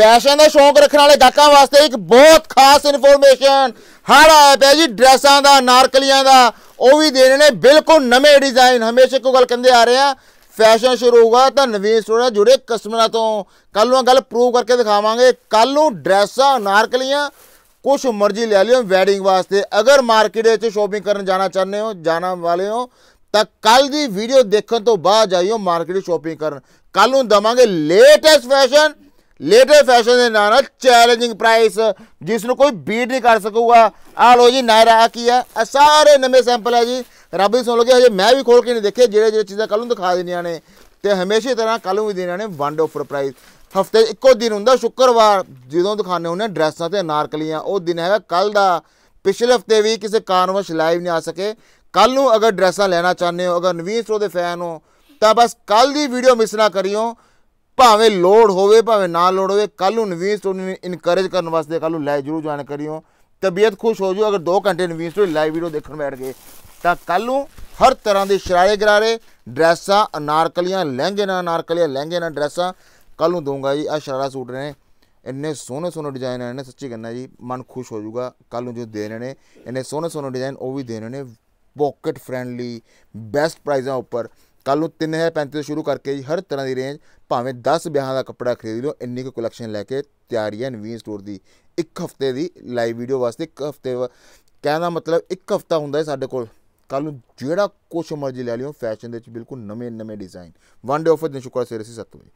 fashion ਦਾ ਸ਼ੌਂਕ ਰੱਖਣ ਵਾਲੇ ਗਾਕਾਂ ਵਾਸਤੇ ਇੱਕ ਬਹੁਤ ਖਾਸ ਇਨਫੋਰਮੇਸ਼ਨ ਹਰ ਆਇਆ ਹੈ ਜੀ ਡਰੈਸਾਂ ਦਾ ਨਾਰਕਲੀਆਂ ਦਾ ਉਹ ਵੀ ਦੇਣੇ ਨੇ ਬਿਲਕੁਲ ਨਵੇਂ ਡਿਜ਼ਾਈਨ ਹਮੇਸ਼ਾ ਕੋ ਗੱਲ ਕਹਿੰਦੇ ਆ ਰਹੇ ਆ ਫੈਸ਼ਨ ਸ਼ੁਰੂ ਹੋਊਗਾ ਤਾਂ ਨਵੇਂ ਸਟੋਰ ਨਾਲ ਜੁੜੇ ਕਸਮਰਾਂ ਤੋਂ ਕੱਲ ਨੂੰ ਗੱਲ ਪ੍ਰੂਵ ਕਰਕੇ ਦਿਖਾਵਾਂਗੇ ਕੱਲ ਨੂੰ ਡਰੈਸਾਂ ਨਾਰਕਲੀਆਂ ਕੁਝ ਮਰਜ਼ੀ ਲੈ ਲਿਓ ਵੈਡਿੰਗ ਵਾਸਤੇ ਅਗਰ ਮਾਰਕੀਟ ਵਿੱਚ ਸ਼ੋਪਿੰਗ ਕਰਨ ਜਾਣਾ ਚਾਹੁੰਦੇ ਹੋ ਜਾਣਾ ਵਾਲੇ ਹੋ ਤਾਂ ਕੱਲ ਦੀ ਵੀਡੀਓ ਦੇਖਣ ਤੋਂ ਬਾਅਦ ਜਾਈਓ ਮਾਰਕੀਟ ਸ਼ੋਪਿੰਗ ਕਰਨ ਕੱਲ ਨੂੰ ਦਵਾਂਗੇ ਲੇਟੈਸਟ ਫੈਸ਼ਨ ਲੇਟੈਸਟ ਫੈਸ਼ਨ ਦੇ ਨਾਂ ਨਾਲ ਚੈਲੰਜਿੰਗ ਪ੍ਰਾਈਸ ਜਿਸ ਨੂੰ ਕੋਈ ਬੀਟ ਨਹੀਂ ਕਰ ਸਕੂਗਾ ਆ ਲੋ ਜੀ ਨਾਇਰਾ ਆ ਕੀ ਹੈ ਆ ਸਾਰੇ ਨਵੇਂ ਸੈਂਪਲ ਹੈ ਜੀ ਰੱਬ ਹੀ ਸੁਣ ਲਗੇ ਹਜੇ ਮੈਂ ਵੀ ਖੋਲ ਕੇ ਨਹੀਂ ਦੇਖੇ ਜਿਹੜੇ ਜਿਹੜੇ ਚੀਜ਼ਾਂ ਕੱਲ ਨੂੰ ਦਿਖਾ ਦੇਣੀਆਂ ਨੇ ਤੇ ਹਮੇਸ਼ਾ ਤਰ੍ਹਾਂ ਕੱਲ ਨੂੰ ਵੀ ਦੇਣਾ ਨੇ ਵੰਡ ਆਫਰ ਪ੍ਰਾਈਸ ਹਫਤੇ ਇੱਕੋ ਦਿਨ ਹੁੰਦਾ ਸ਼ੁੱਕਰਵਾਰ ਜਦੋਂ ਦਿਖਾਣੇ ਹੁੰਦੇ ਡਰੈਸਾਂ ਤੇ ਅਨਾਰਕਲੀਆਂ ਉਹ ਦਿਨ ਹੈਗਾ ਕੱਲ ਦਾ ਪਿਛਲੇ ਹਫਤੇ ਵੀ ਕਿਸੇ ਕਾਰਨਵਸ਼ ਲਾਈਵ ਨਹੀਂ ਆ ਸਕੇ ਕੱਲ ਨੂੰ ਅਗਰ ਡਰੈਸਾਂ ਲੈਣਾ ਚਾਹੁੰਦੇ ਹੋ ਅਗਰ ਨਵੀਂ ਸਟੋਰ ਦੇ ਫੈਨ ਹੋ ਤਾਂ ਬਸ ਕੱਲ ਦੀ ਵੀਡੀਓ ਮਿਸ ਨਾ ਕਰਿਓ ਭਾਵੇਂ ਲੋੜ ਹੋਵੇ ਭਾਵੇਂ ਨਾ ਲੋੜ ਹੋਵੇ ਕੱਲ ਨੂੰ ਨਵੀਸ ਤੋਂ ਇਨਕਰੇਜ ਕਰਨ ਵਾਸਤੇ ਕੱਲ ਨੂੰ ਲੈ ਜਰੂਰ ਜਾਣ ਕਰਿਓ ਤਬੀਅਤ ਖੁਸ਼ ਹੋ ਜੂ ਅਗਰ 2 ਘੰਟੇ ਨਵੀਸ ਤੋਂ ਲਾਈਵ ਵੀਡੀਓ ਦੇਖਣ ਬੈਠ ਗਏ ਤਾਂ ਕੱਲ ਨੂੰ ਹਰ ਤਰ੍ਹਾਂ ਦੇ ਸ਼ਰਾਰੇ ਗਰਾਰੇ ਡਰੈਸਾਂ ਅਨਾਰਕਲੀਆਂ ਲਹਿੰਗੇ ਨਾਲ ਅਨਾਰਕਲੀਆਂ ਲਹਿੰਗੇ ਨਾਲ ਡਰੈਸਾਂ ਕੱਲ ਨੂੰ ਦਊਂਗਾ ਜੀ ਆ ਸ਼ਰਾਰਾ ਸੂਟ ਨੇ ਇੰਨੇ ਸੋਹਣੇ ਸੋਹਣੇ ਡਿਜ਼ਾਈਨ ਆਏ ਨੇ ਸੱਚੀ ਕਹਿੰਦਾ ਜੀ ਮਨ ਖੁਸ਼ ਹੋ ਜਾਊਗਾ ਕੱਲ ਨੂੰ ਜੋ ਰਹੇ ਨੇ ਇੰਨੇ ਸੋਹਣੇ ਸੋਹਣੇ ਡਿਜ਼ਾਈਨ ਉਹ ਵੀ ਰਹੇ ਨੇ ਪਾਕਟ ਫ੍ਰੈਂਡਲੀ ਬੈਸਟ ਪ੍ਰਾਈਜ਼ਾਂ ਉੱਪਰ ਕੱਲ ਨੂੰ 3035 ਤੋਂ ਸ਼ੁਰੂ ਕਰਕੇ ਜੀ ਹਰ ਤਰ੍ਹਾਂ ਦੀ ਰੇਂਜ ਭਾਵੇਂ 10 ਵਿਆਹਾਂ ਦਾ ਕੱਪੜਾ ਖਰੀਦ ਲਓ ਇੰਨੀ ਕੁ ਕਲੈਕਸ਼ਨ ਲੈ ਕੇ ਤਿਆਰੀ ਹੈ ਨਵੀਂ ਸਟੋਰ ਦੀ ਇੱਕ ਹਫਤੇ ਦੀ ਲਾਈਵ ਵੀਡੀਓ ਵਾਸਤੇ ਇੱਕ ਹਫਤੇ ਕਹਿੰਦਾ ਮਤਲਬ ਇੱਕ ਹਫਤਾ ਹੁੰਦਾ ਹੈ ਸਾਡੇ ਕੋਲ ਕੱਲ ਨੂੰ ਜਿਹੜਾ ਕੁਛ ਮਰਜ਼ੀ ਲੈ ਲਿਓ ਫੈਸ਼ਨ ਦੇ ਵਿੱਚ ਬਿਲਕੁਲ ਨਵੇਂ ਨਵੇਂ ਡਿਜ਼ਾਈਨ ਵਨ ਡੇ ਆਫਰ ਦੇ ਸ਼ੁਕਰ ਸੀ 7 ਵਜੇ